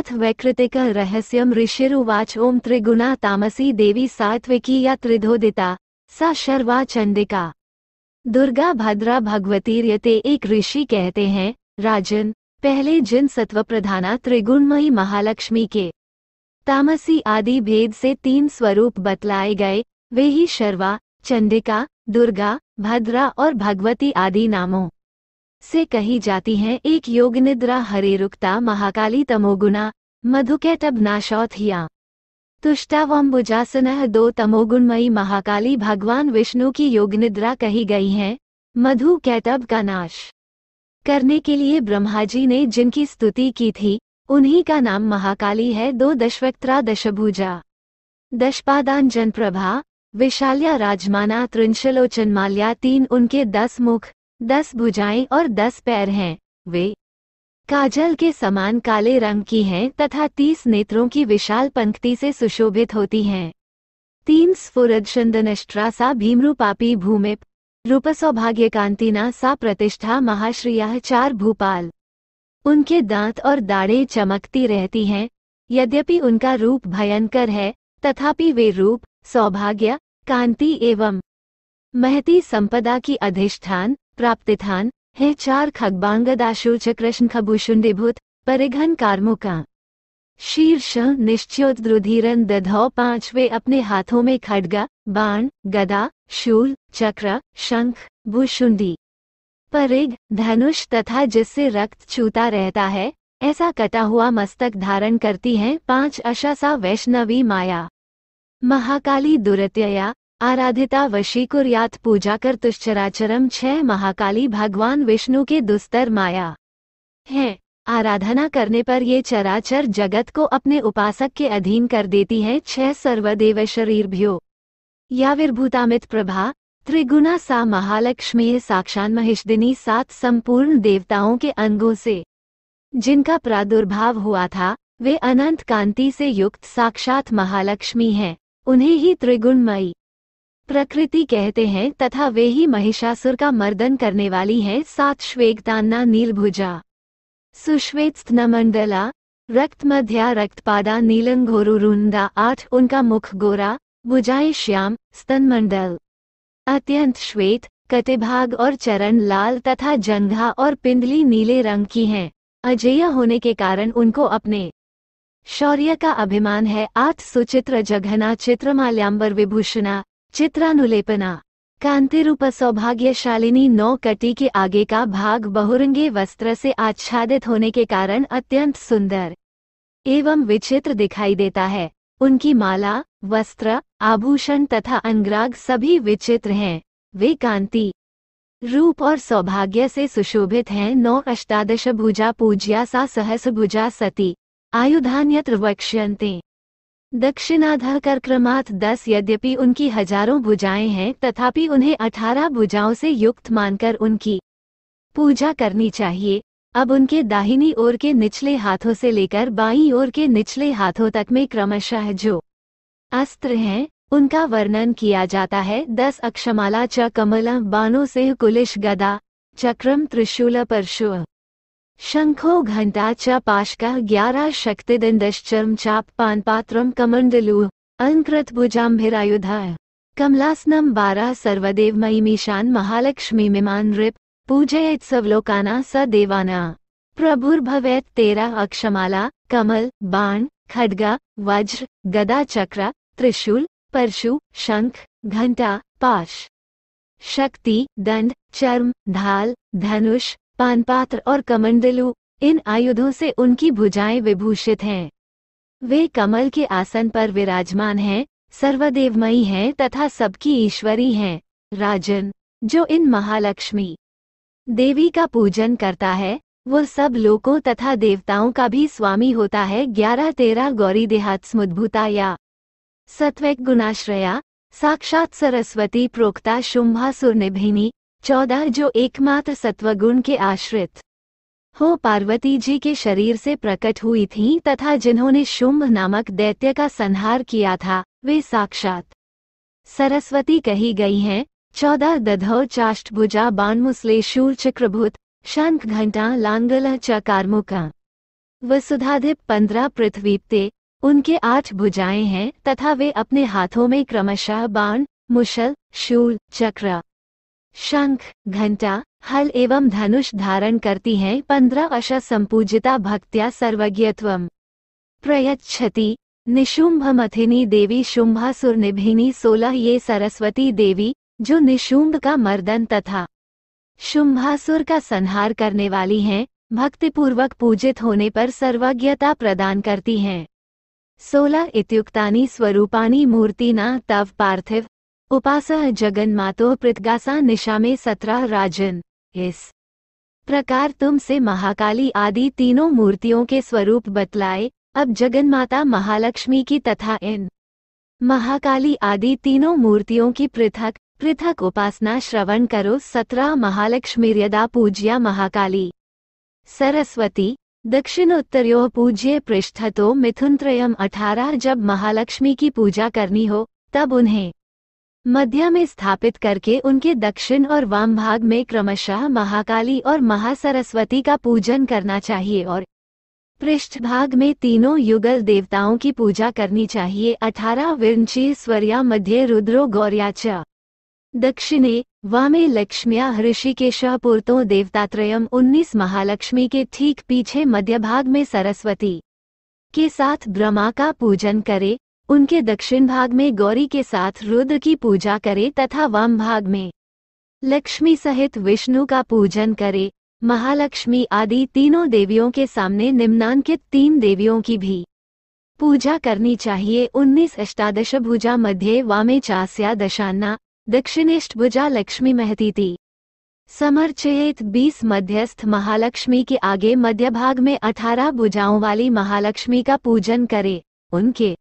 अथ वैकृतिक रहस्यम ऋषिरुवाच ओम त्रिगुणा तामसी देवी सात्विकी या त्रिधोदिता सा शर्वा चंडिका दुर्गा भद्रा भगवतीर्यते एक ऋषि कहते हैं राजन पहले जिन सत्व प्रधाना त्रिगुणमयी महालक्ष्मी के तामसी आदि भेद से तीन स्वरूप बतलाए गए वे ही शर्वा चंडिका दुर्गा भद्रा और भगवती आदि नामों से कही जाती हैं एक योग निद्रा हरे रुकता महाकाली तमोगुना मधुकैटब नाशौथिया तुष्टावम्बुजासनह दो तमोगुणमयी महाकाली भगवान विष्णु की योग निद्रा कही गई है मधु कैटब का नाश करने के लिए ब्रह्मा जी ने जिनकी स्तुति की थी उन्हीं का नाम महाकाली है दो दशवक्त्रा दशभुजा दशपादान जनप्रभा विशाल्या राजमाना त्रिंशलोचन माल्या तीन उनके दस मुख दस भुजाएं और दस पैर हैं वे काजल के समान काले रंग की हैं तथा तीस नेत्रों की विशाल पंक्ति से सुशोभित होती हैं तीन स्फुरदशंदनष्ट्रा सा भीमरूपापी भूमिप कांतिना सा प्रतिष्ठा महाश्रिया चार भूपाल उनके दांत और दाढ़े चमकती रहती हैं यद्यपि उनका रूप भयंकर है तथापि वे रूप सौभाग्य कांति एवं महती संपदा की अधिष्ठान थान है चार खगबांगदाशु चकृष्ण भूत परिघन कार्मों का शीर्ष निश्चित द्रुधिरन दधौ पांचवे अपने हाथों में खडगा बाण गदा शूल चक्र शंख भूशुंडी परिग धनुष तथा जिससे रक्त छूता रहता है ऐसा कटा हुआ मस्तक धारण करती हैं पांच अशासा वैष्णवी माया महाकाली दुरत्यया आराधिता वशीकुर्यात कर तुश्चराचरम छह महाकाली भगवान विष्णु के दुस्तर माया है आराधना करने पर ये चराचर जगत को अपने उपासक के अधीन कर देती है छह सर्वदेव शरीर शरीरभ्यो याविर्भूतामित प्रभा त्रिगुणा सा महालक्ष्मी साक्षात महिष्दिनी सात संपूर्ण देवताओं के अंगों से जिनका प्रादुर्भाव हुआ था वे अनंत कांति से युक्त साक्षात महालक्ष्मी हैं उन्हें ही त्रिगुणमयी प्रकृति कहते हैं तथा वे ही महिषासुर का मर्दन करने वाली हैं सात श्वेतान्ना नीलभुजा सुश्वेत स्तनमंडला रक्त मध्या रक्तपादा घोरुरुंदा आठ उनका मुख गोरा भुजाएं श्याम स्तनमंडल अत्यंत श्वेत कटेभाग और चरण लाल तथा जंघा और पिंडली नीले रंग की हैं अजेय होने के कारण उनको अपने शौर्य का अभिमान है आठ सुचित्र जघना चित्रमाल्याम्बर विभूषणा चित्रानुलेपना कांतिरूप सौभाग्यशालिनी नौ कटी के आगे का भाग बहुरंगे वस्त्र से आच्छादित होने के कारण अत्यंत सुंदर एवं विचित्र दिखाई देता है उनकी माला वस्त्र आभूषण तथा अनुराग सभी विचित्र हैं वे कांति रूप और सौभाग्य से सुशोभित हैं नौ अष्टादश भुजा पूज्या सा सहस भुजा सती आयुधान्यत्र वक्ष्यंते दक्षिणाधर कर क्रमात दस यद्यपि उनकी हजारों भुजाएं हैं तथापि उन्हें अठारह भुजाओं से युक्त मानकर उनकी पूजा करनी चाहिए अब उनके दाहिनी ओर के निचले हाथों से लेकर बाई ओर के निचले हाथों तक में क्रमशः जो अस्त्र हैं उनका वर्णन किया जाता है दस अक्षमाला च कमल बानो सिंह कुलिश गदा चक्रम त्रिशूल परशु शंखो घंटा घंटाच्या पाशकः ग्यारह शक्तिदिन्दश्चर्मचाप पानपात्रम अंकृत अलङ्कृतभुजाम्भिरायुधाय कमलासनम बारह महालक्ष्मी महालक्ष्मीमिमान नृप सवलोकाना स देवाना प्रभुर्भवेत् तेरा अक्षमाला कमल बाण खड्गा वज्र गदा चक्र त्रिशूल परशु शंख घंटा पाश शक्ति दंड चर्म ढाल धनुष पानपात्र और कमंडलू इन आयुधों से उनकी भुजाएं विभूषित हैं वे कमल के आसन पर विराजमान हैं सर्वदेवमयी हैं तथा सबकी ईश्वरी हैं राजन जो इन महालक्ष्मी देवी का पूजन करता है वो सब लोकों तथा देवताओं का भी स्वामी होता है ग्यारह तेरह गौरी देहात देहात्समुद्भुता या सत्वैक गुणाश्रया साक्षात सरस्वती प्रोक्ता शुंभा सुरनिभिनी चौदह जो एकमात्र सत्वगुण के आश्रित हो पार्वती जी के शरीर से प्रकट हुई थीं तथा जिन्होंने शुंभ नामक दैत्य का संहार किया था वे साक्षात सरस्वती कही गई हैं चौदह दधौ चाष्टभुजा शूर चक्रभुत शंख घंटा लांगल कार्मुका वसुधाधिप पंद्रह पृथ्वीपते उनके आठ भुजाएं हैं तथा वे अपने हाथों में क्रमशः बाण मुशल शूल चक्र शंख घंटा हल एवं धनुष धारण करती हैं पंद्रह अश संपूजिता भक्त्या सर्वज्ञत्व प्रयच्छति निशुंभ मथिनी देवी शुंभासुर निभिनी सोलह ये सरस्वती देवी जो निशुंभ का मर्दन तथा शुंभासुर का संहार करने वाली हैं भक्तिपूर्वक पूजित होने पर सर्वज्ञता प्रदान करती हैं सोलह इतुक्ता स्वरूपानी मूर्तिना तव पार्थिव उपास जगन मातो पृथ्गासा निशा में सत्रह राजन इस प्रकार तुम से महाकाली आदि तीनों मूर्तियों के स्वरूप बतलाए अब जगन्माता महालक्ष्मी की तथा इन महाकाली आदि तीनों मूर्तियों की पृथक पृथक उपासना श्रवण करो सत्रह महालक्ष्मीर्यदा पूज्या महाकाली सरस्वती दक्षिण उत्तरयो पूज्य तो मिथुन त्रयम अठारह जब महालक्ष्मी की पूजा करनी हो तब उन्हें मध्य में स्थापित करके उनके दक्षिण और वाम भाग में क्रमशः महाकाली और महासरस्वती का पूजन करना चाहिए और पृष्ठभाग में तीनों युगल देवताओं की पूजा करनी चाहिए अठारह विरंची स्वर्या मध्य रुद्रो गौर्याचा दक्षिणे वामे लक्ष्म्या ऋषिकेश पुरतो देवतात्रयम उन्नीस महालक्ष्मी के ठीक पीछे मध्य भाग में सरस्वती के साथ ब्रह्मा का पूजन करे उनके दक्षिण भाग में गौरी के साथ रुद्र की पूजा करे तथा वाम भाग में लक्ष्मी सहित विष्णु का पूजन करे महालक्ष्मी आदि तीनों देवियों के सामने निम्नांकित तीन देवियों की भी पूजा करनी चाहिए उन्नीस अष्टादश भुजा मध्य वामे चास्या दशाना दक्षिणेष्ट भुजा लक्ष्मी थी समर्चयित बीस मध्यस्थ महालक्ष्मी के आगे मध्य भाग में अठारह भुजाओं वाली महालक्ष्मी का पूजन करे उनके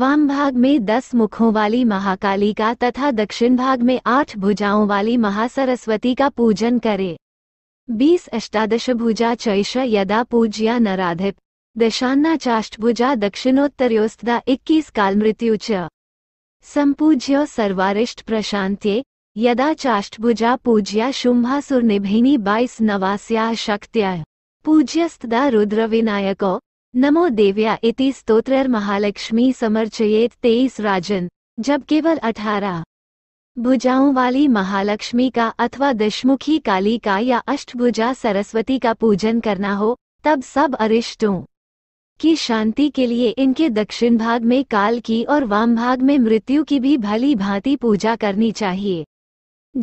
वाम भाग में दस मुखों वाली महाकाली का तथा दक्षिण भाग में आठ भुजाओं वाली महासरस्वती का पूजन करे बीस अष्टादश भुजा चैष यदा पूज्या नराधिप दशान्ना चाष्टभुजा दक्षिणोत्तरोस्तदा इक्कीस काल च संपूज्य सर्वारिष्ट प्रशांत्ये यदा चाष्टभुजा पूज्या शुंभासुरनिभिनी बाईस नवास्या शक्त्या पूज्यस्तदा विनायको नमो देव्या इति स्तोत्र महालक्ष्मी समर्चयेत तेईस राजन जब केवल अठारह भुजाओं वाली महालक्ष्मी का अथवा दशमुखी काली का या अष्टभुजा सरस्वती का पूजन करना हो तब सब अरिष्टों की शांति के लिए इनके दक्षिण भाग में काल की और वाम भाग में मृत्यु की भी भली भांति पूजा करनी चाहिए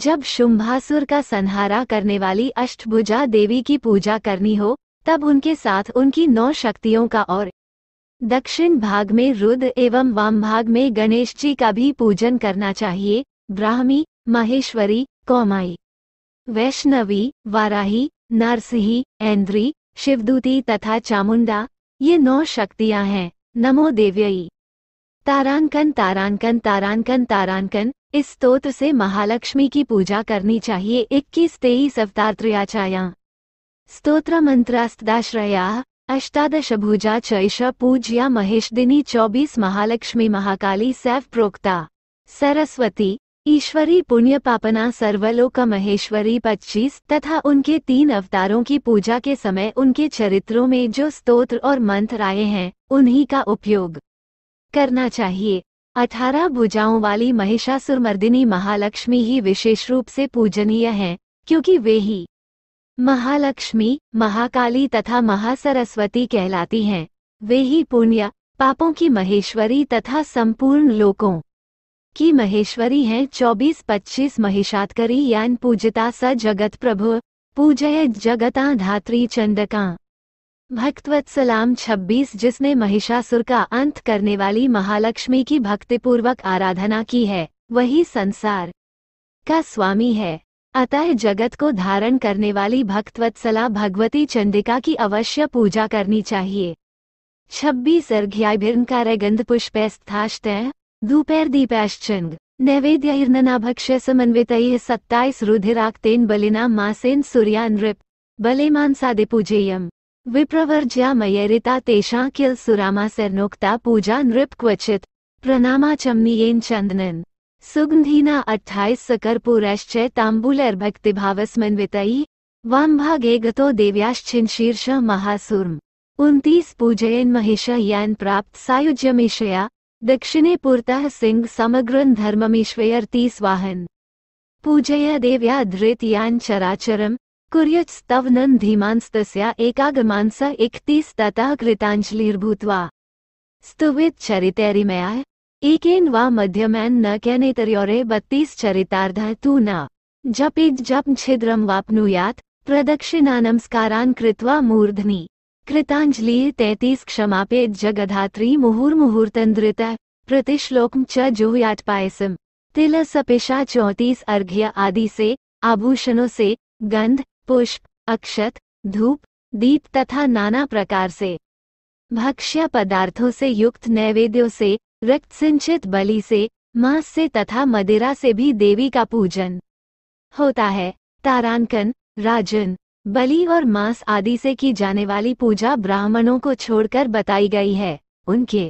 जब शुंभासुर का संहारा करने वाली अष्टभुजा देवी की पूजा करनी हो तब उनके साथ उनकी नौ शक्तियों का और दक्षिण भाग में रुद्र एवं वाम भाग में गणेश जी का भी पूजन करना चाहिए ब्राह्मी महेश्वरी कौमाई वैष्णवी वाराही नरसिंही ऐन्द्री शिवदूती तथा चामुंडा ये नौ शक्तियां हैं नमो देव्यई तारांकन तारांकन तारांकन तारांकन इस स्तोत्र से महालक्ष्मी की पूजा करनी चाहिए इक्कीस तेईस अवतार त्रियाचाया स्त्रोत्र अष्टादश भुजा चैष पूज्या महेशदिनी चौबीस महालक्ष्मी महाकाली सैव प्रोक्ता सरस्वती ईश्वरी पुण्य पापना सर्वलोक महेश्वरी पच्चीस तथा उनके तीन अवतारों की पूजा के समय उनके चरित्रों में जो स्तोत्र और मंत्र आए हैं उन्हीं का उपयोग करना चाहिए अठारह भुजाओं वाली महिषासुरमर्दिनी महालक्ष्मी ही विशेष रूप से पूजनीय हैं क्योंकि वे ही महालक्ष्मी महाकाली तथा महासरस्वती कहलाती हैं वे ही पुण्य पापों की महेश्वरी तथा संपूर्ण लोकों की महेश्वरी हैं 24-25 महिषात्करी यान पूजिता स जगत प्रभु पूजय जगता धात्री चंदका भक्तवत्सलाम 26 जिसने महिषासुर का अंत करने वाली महालक्ष्मी की भक्तिपूर्वक आराधना की है वही संसार का स्वामी है अतः जगत को धारण करने वाली भक्तवत्सला भगवती चंडिका की अवश्य पूजा करनी चाहिए छब्बीस अर्घ्याभिर्नकार गंध पुष्पैस्थाष्ट दोपहर दीपैश्चंग नैवेद्यर्ननाभक्ष समन्वित सत्ताईस रुधिराक्तेन बलिना मासेन सूर्या नृप बले मानसादि पूजेयम विप्रवर्ज्या मयरिता तेषा किल सुरामा सरनोक्ता पूजा नृप क्वचित प्रणामा चमनीयेन चंदनन सुगंधीना अट्ठाईस सकर्पूरश्च सकर्पूरश्चै वाम भागे गतो देव्याश्चिन्शीर्ष महासूर्म उन्तीस पूजयन महिष यान प्राप्त सायुज्यमीशया दक्षिणे पुरतः सिंह समग्रन धर्ममीश्वयर तीस वाहन पूजय देव्या धृत यान चराचरम यान् चराचरम् नन धीमांस्तस्या एकागमांस इकतीस ततः कृतांजलिर्भूत्वा स्तुवित चरितैरिमयाः ಏಕೇನ್ ವಾ ಮಧ್ಯಮ್ಯಾನ್ ನ तू न ಚರಿತಾರ್ಧ ತೂನ ಜಪಿಜ್ ಜಪ್ ಛಿದ್ರಂ ವಾಪ್ನುಯಾತ್ प्रदक्षिणा नमस्कारान कृत्वा मूर्धनि कृतांजलि तैतीस क्षमापे जगधात्री मुहुर्मुहूर्तन्द्रित प्रतिश्लोक च जुहुयाट पायसम तिल सपेशा चौतीस अर्घ्य आदि से आभूषणों से गंध पुष्प अक्षत धूप दीप तथा नाना प्रकार से भक्ष्य पदार्थों से युक्त नैवेद्यों से रक्त सिंचित बलि से मांस से तथा मदिरा से भी देवी का पूजन होता है तारांकन राजन बलि और मांस आदि से की जाने वाली पूजा ब्राह्मणों को छोड़कर बताई गई है उनके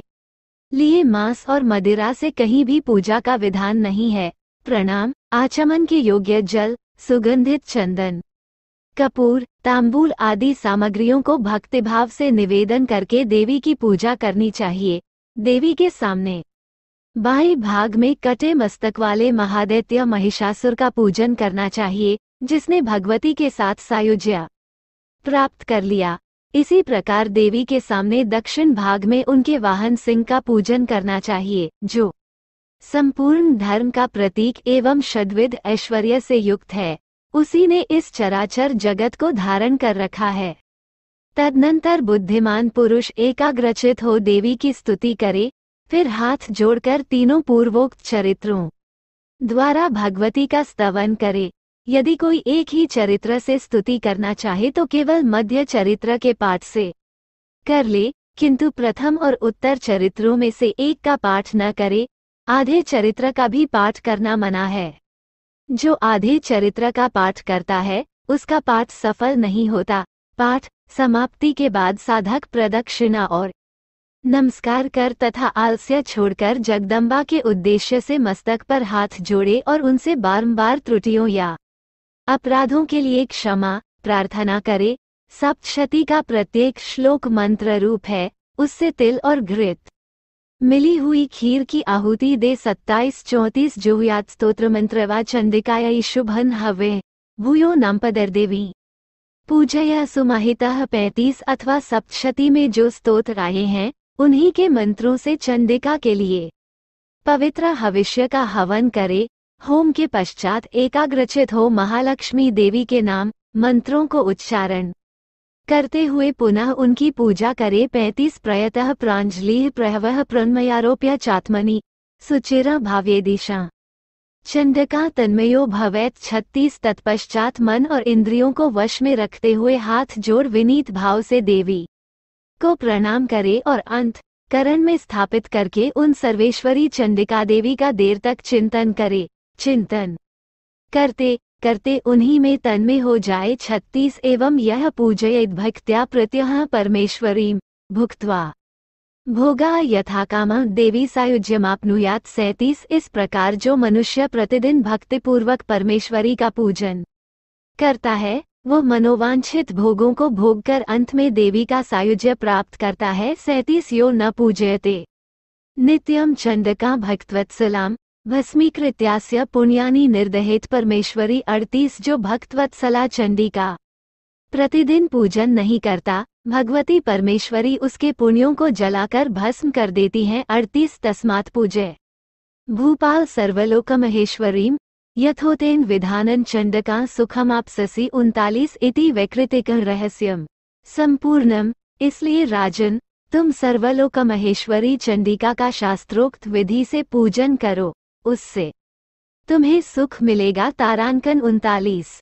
लिए मांस और मदिरा से कहीं भी पूजा का विधान नहीं है प्रणाम आचमन के योग्य जल सुगंधित चंदन कपूर तांबूल आदि सामग्रियों को भक्तिभाव से निवेदन करके देवी की पूजा करनी चाहिए देवी के सामने बाई भाग में कटे मस्तक वाले महादैत्य महिषासुर का पूजन करना चाहिए जिसने भगवती के साथ सायुज्य प्राप्त कर लिया इसी प्रकार देवी के सामने दक्षिण भाग में उनके वाहन सिंह का पूजन करना चाहिए जो संपूर्ण धर्म का प्रतीक एवं षडविद ऐश्वर्य से युक्त है उसी ने इस चराचर जगत को धारण कर रखा है तदनंतर बुद्धिमान पुरुष एकाग्रचित हो देवी की स्तुति करे फिर हाथ जोड़कर तीनों पूर्वोक्त चरित्रों द्वारा भगवती का स्तवन करे यदि कोई एक ही चरित्र से स्तुति करना चाहे तो केवल मध्य चरित्र के पाठ से कर ले किंतु प्रथम और उत्तर चरित्रों में से एक का पाठ न करे आधे चरित्र का भी पाठ करना मना है जो आधे चरित्र का पाठ करता है उसका पाठ सफल नहीं होता पाठ समाप्ति के बाद साधक प्रदक्षिणा और नमस्कार कर तथा आलस्य छोड़कर जगदम्बा के उद्देश्य से मस्तक पर हाथ जोड़े और उनसे बारंबार त्रुटियों या अपराधों के लिए क्षमा प्रार्थना करे सप्तशति का प्रत्येक श्लोक मंत्र रूप है उससे तिल और घृत मिली हुई खीर की आहुति दे सत्ताईस चौंतीस जुहयात स्त्रोत्र मंत्र व चंडिकायी शुभन हवे भूयो पदर देवी पूजय सुमाहित पैंतीस अथवा सप्तशती में जो स्तोत्र आए हैं उन्हीं के मंत्रों से चंडिका के लिए पवित्र हविष्य का हवन करे होम के पश्चात एकाग्रचित हो महालक्ष्मी देवी के नाम मंत्रों को उच्चारण करते हुए पुनः उनकी पूजा करे पैंतीस प्रयतः प्राजलि प्रहव प्रणमयारोप्य चात्मनि सुचिरा भाव्य दिशा चंडका तन्मयो भवैत छत्तीस तत्पश्चात मन और इंद्रियों को वश में रखते हुए हाथ जोड़ विनीत भाव से देवी को प्रणाम करे और अंत करण में स्थापित करके उन सर्वेश्वरी चंडिका देवी का देर तक चिंतन करे चिंतन करते करते उन्हीं में तन्मय हो जाए छत्तीस एवं यह पूजय भक्त्या प्रत्यह परमेश्वरी भुक्त्वा भोगा यथाकाम देवी सायुज्यमापनुयात सैतीस इस प्रकार जो मनुष्य प्रतिदिन भक्तिपूर्वक परमेश्वरी का पूजन करता है वो मनोवांछित भोगों को भोगकर अंत में देवी का सायुज्य प्राप्त करता है सैतीस यो न पूजयते नित्यम चंडका भक्तवत्सलाम भस्मीकृत्यास्य पुण्यानि निर्दहेत परमेश्वरी अड़तीस जो भक्तवत्सला चंडी का प्रतिदिन पूजन नहीं करता भगवती परमेश्वरी उसके पुण्यों को जलाकर भस्म कर देती हैं अड़तीस तस्मात पूजय भूपाल सर्वलोक महेश्वरीम यथोतेन विधानन चंडका सुखमापससी उनतालीस इति वैकृतिक रहस्यम संपूर्णम इसलिए राजन तुम सर्वलोक महेश्वरी चंडिका का शास्त्रोक्त विधि से पूजन करो उससे तुम्हें सुख मिलेगा तारांकन उनतालीस